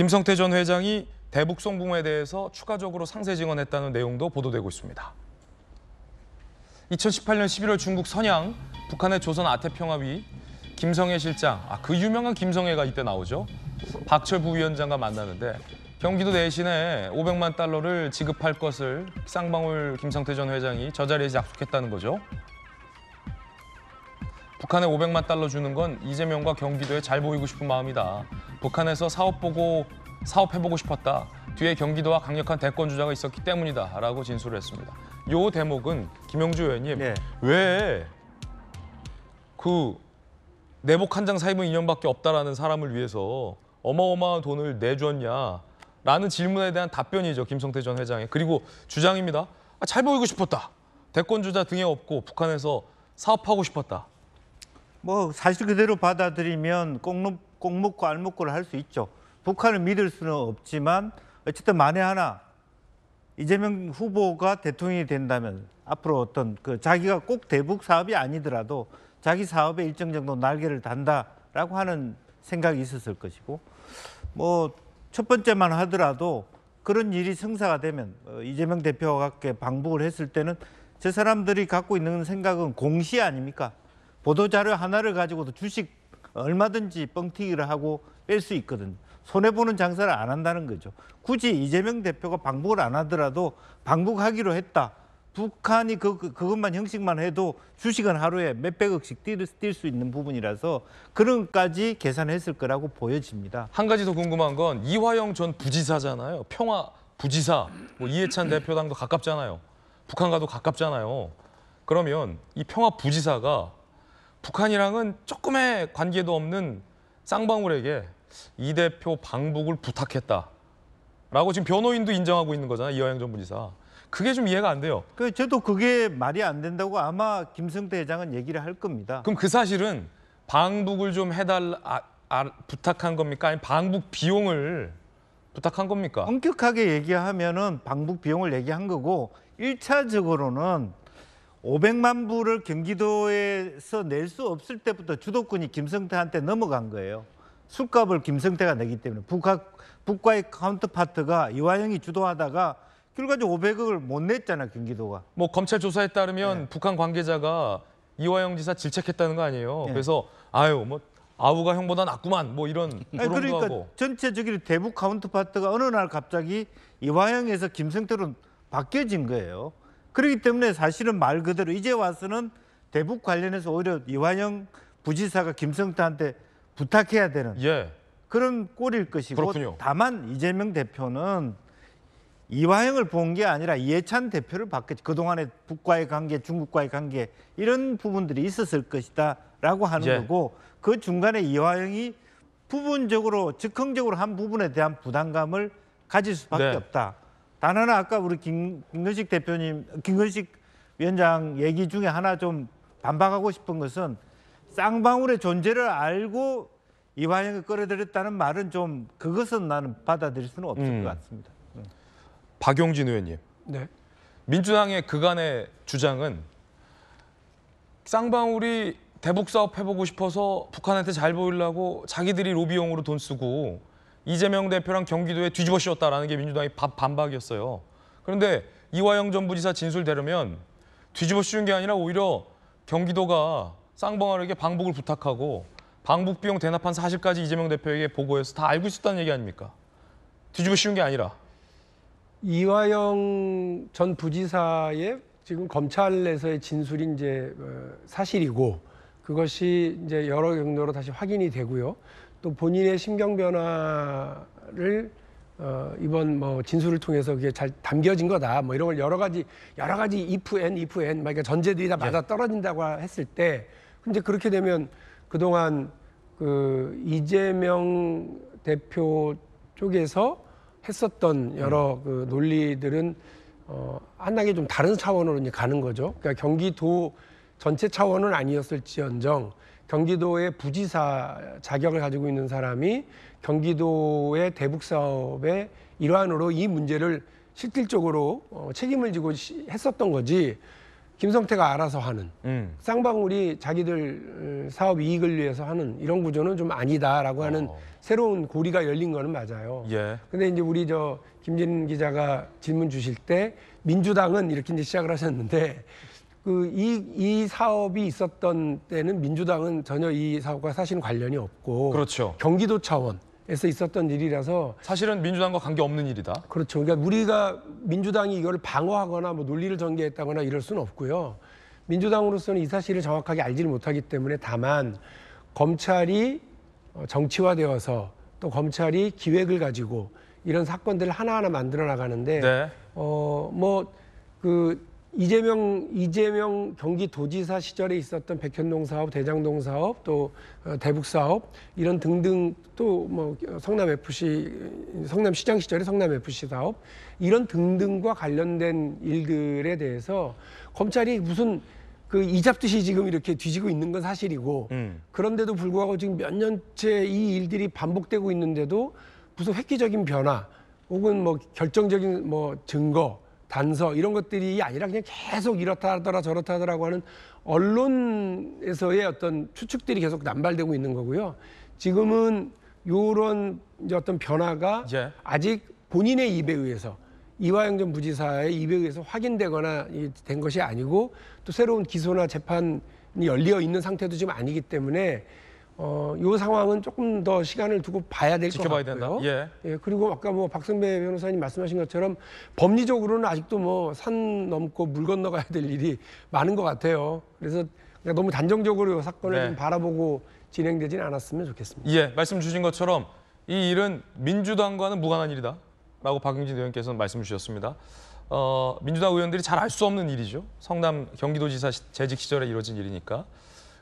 김성태 전 회장이 대북 송부모에 대해서 추가적으로 상세 증언했다는 내용도 보도되고 있습니다. 2018년 11월 중국 선양 북한의 조선 아태평화위 김성애 실장, 아, 그 유명한 김성애가 이때 나오죠. 박철 부위원장과 만나는데 경기도 내신에 500만 달러를 지급할 것을 쌍방울 김성태 전 회장이 저 자리에서 약속했다는 거죠. 북한에 500만 달러 주는 건 이재명과 경기도에 잘 보이고 싶은 마음이다. 북한에서 사업 보고 사업해보고 싶었다. 뒤에 경기도와 강력한 대권 주자가 있었기 때문이다라고 진술을 했습니다. 요 대목은 김영주 의원님 네. 왜그 내복 한 장 사입은 2년밖에 없다라는 사람을 위해서 어마어마한 돈을 내줬냐라는 질문에 대한 답변이죠 김성태 전 회장의 그리고 주장입니다. 아, 잘 보이고 싶었다. 대권 주자 등에 없고 북한에서 사업하고 싶었다. 뭐 사실 그대로 받아들이면 꼭꽁 꼭묻고 안묻고를할 수 있죠. 북한을 믿을 수는 없지만 어쨌든 만에 하나 이재명 후보가 대통령이 된다면 앞으로 어떤 그 자기가 꼭 대북 사업이 아니더라도 자기 사업에 일정 정도 날개를 단다라고 하는 생각이 있었을 것이고 뭐 첫 번째만 하더라도 그런 일이 성사가 되면 어, 이재명 대표와 함께 방북을 했을 때는 저 사람들이 갖고 있는 생각은 공시 아닙니까? 보도자료 하나를 가지고도 주식 얼마든지 뻥튀기를 하고 뺄 수 있거든요. 손해보는 장사를 안 한다는 거죠. 굳이 이재명 대표가 방북을 안 하더라도 방북하기로 했다. 북한이 그, 그, 것만 형식만 해도 주식은 하루에 몇백억씩 뛸 수 있는 부분이라서 그런까지 계산했을 거라고 보여집니다. 한 가지 더 궁금한 건 이화영 전 부지사잖아요. 평화 부지사, 뭐 이해찬 대표당도 가깝잖아요. 북한과도 가깝잖아요. 그러면 이 평화 부지사가 북한이랑은 조금의 관계도 없는 쌍방울에게 이 대표 방북을 부탁했다라고 지금 변호인도 인정하고 있는 거잖아요. 이화영 전부지사. 그게 좀 이해가 안 돼요. 그 저도 그게 말이 안 된다고 아마 김승태 회장은 얘기를 할 겁니다. 그럼 그 사실은 방북을 좀 해달라 아, 아, 부탁한 겁니까? 아니 방북 비용을 부탁한 겁니까? 엄격하게 얘기하면은 방북 비용을 얘기한 거고 일차적으로는 500만 부를 경기도에서 낼 수 없을 때부터 주도권이 김성태한테 넘어간 거예요. 술값을 김성태가 내기 때문에 북한, 북과의 카운터파트가 이화영이 주도하다가 결과적으로 500억을 못 냈잖아 경기도가. 뭐 검찰 조사에 따르면 네. 북한 관계자가 이화영 지사 질책했다는 거 아니에요. 네. 그래서 아유 뭐 아우가 형보다 낫구만 뭐 이런 아니, 그러니까 하고. 전체적인 대북 카운터파트가 어느 날 갑자기 이화영에서 김성태로 바뀌어진 거예요. 그렇기 때문에 사실은 말 그대로 이제 와서는 대북 관련해서 오히려 이완영 부지사가 김성태한테 부탁해야 되는 예. 그런 꼴일 것이고 그렇군요. 다만 이재명 대표는 이화영을 본 게 아니라 이해찬 대표를 봤겠죠. 그동안의 북과의 관계, 중국과의 관계 이런 부분들이 있었을 것이다라고 하는 예. 거고 그 중간에 이화영이 부분적으로 즉흥적으로 한 부분에 대한 부담감을 가질 수밖에 네. 없다. 단 하나 아까 우리 김, 김근식 대표님, 김근식 위원장 얘기 중에 하나 좀 반박하고 싶은 것은 쌍방울의 존재를 알고 이화영을 끌어들였다는 말은 좀 그것은 나는 받아들일 수는 없을 음. 것 같습니다. 네. 박용진 의원님. 네. 민주당의 그간의 주장은 쌍방울이 대북 사업 해보고 싶어서 북한한테 잘 보이려고 자기들이 로비용으로 돈 쓰고 이재명 대표랑 경기도에 뒤집어 씌웠다라는 게 민주당의 반박이었어요. 그런데 이화영 전 부지사 진술 대로면 뒤집어 씌운 게 아니라 오히려 경기도가 쌍방울에게 방북을 부탁하고 방북 비용 대납한 사실까지 이재명 대표에게 보고해서 다 알고 있었다는 얘기 아닙니까? 뒤집어 씌운 게 아니라. 이화영 전 부지사의 지금 검찰에서의 진술이 이제 어, 사실이고 그것이 이제 여러 경로로 다시 확인이 되고요. 또 본인의 심경 변화를 어, 이번 뭐 진술을 통해서 그게 잘 담겨진 거다. 뭐 이런 걸 여러 가지 여러 가지 if n if n 그러니까 전제들이 다 예. 맞아 떨어진다고 했을 때 근데 그렇게 되면 그동안 그 이재명 대표 쪽에서 했었던 여러 음. 그 논리들은 어, 한나게 좀 다른 차원으로 이제 가는 거죠. 그러니까 경기도 전체 차원은 아니었을지언정 경기도의 부지사 자격을 가지고 있는 사람이 경기도의 대북 사업의 일환으로 이 문제를 실질적으로 어, 책임을 지고 했었던 거지 김성태가 알아서 하는 음. 쌍방울이 자기들 음, 사업 이익을 위해서 하는 이런 구조는 좀 아니다라고 하는 어. 새로운 고리가 열린 거는 맞아요. 예. 근데 이제 우리 저 김진 기자가 질문 주실 때 민주당은 이렇게 이제 시작을 하셨는데 그이이 사업이 있었던 때는 민주당은 전혀 이 사업과 사실은 관련이 없고 그렇죠. 경기도 차원에서 있었던 일이라서 사실은 민주당과 관계없는 일이다. 그렇죠. 그러니까 우리가 민주당이 이걸 방어하거나 뭐 논리를 전개했다거나 이럴 수는 없고요. 민주당으로서는 이 사실을 정확하게 알지를 못하기 때문에 다만 검찰이 어, 정치화되어서 또 검찰이 기획을 가지고 이런 사건들을 하나하나 만들어 나가는데 네. 어뭐그 이재명 이재명 경기도지사 시절에 있었던 백현동 사업, 대장동 사업, 또 어, 대북 사업 이런 등등 또 뭐 성남 FC 성남 시장 시절에 성남 FC 사업 이런 등등과 관련된 일들에 대해서 검찰이 무슨 그 이잡듯이 지금 이렇게 뒤지고 있는 건 사실이고 음. 그런데도 불구하고 지금 몇 년째 이 일들이 반복되고 있는데도 무슨 획기적인 변화 혹은 뭐 결정적인 뭐 증거 단서 이런 것들이 아니라 그냥 계속 이렇다 하더라 저렇다 하더라고 하는 언론에서의 어떤 추측들이 계속 남발되고 있는 거고요. 지금은 요런 이제 어떤 변화가 예. 아직 본인의 입에 의해서 이화영 전 부지사의 입에 의해서 확인되거나 된 것이 아니고 또 새로운 기소나 재판이 열리어 있는 상태도 지금 아니기 때문에 어, 요 상황은 조금 더 시간을 두고 봐야 될 것 같고요. 된다. 예. 예. 그리고 아까 뭐 박성배 변호사님 말씀하신 것처럼 법리적으로는 아직도 뭐 산 넘고 물 건너가야 될 일이 많은 것 같아요. 그래서 너무 단정적으로 요 사건을 네. 좀 바라보고 진행되지는 않았으면 좋겠습니다. 예, 말씀 주신 것처럼 이 일은 민주당과는 무관한 일이다. 라고 박영진 의원께서는 말씀 주셨습니다. 어, 민주당 의원들이 잘 알 수 없는 일이죠. 성남 경기도지사 재직 시절에 이뤄진 일이니까.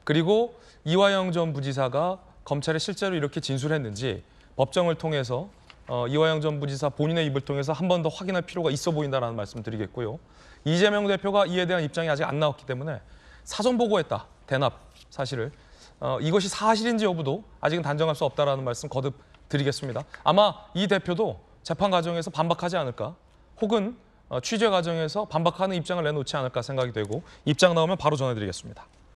그리고 이화영 전 부지사가 검찰에 실제로 이렇게 진술했는지 법정을 통해서 어, 이화영 전 부지사 본인의 입을 통해서 한 번 더 확인할 필요가 있어 보인다라는 말씀 드리겠고요. 이재명 대표가 이에 대한 입장이 아직 안 나왔기 때문에 사전 보고했다, 대납 사실을 어, 이것이 사실인지 여부도 아직은 단정할 수 없다라는 말씀 거듭 드리겠습니다. 아마 이 대표도 재판 과정에서 반박하지 않을까 혹은 어, 취재 과정에서 반박하는 입장을 내놓지 않을까 생각이 되고 입장 나오면 바로 전해드리겠습니다.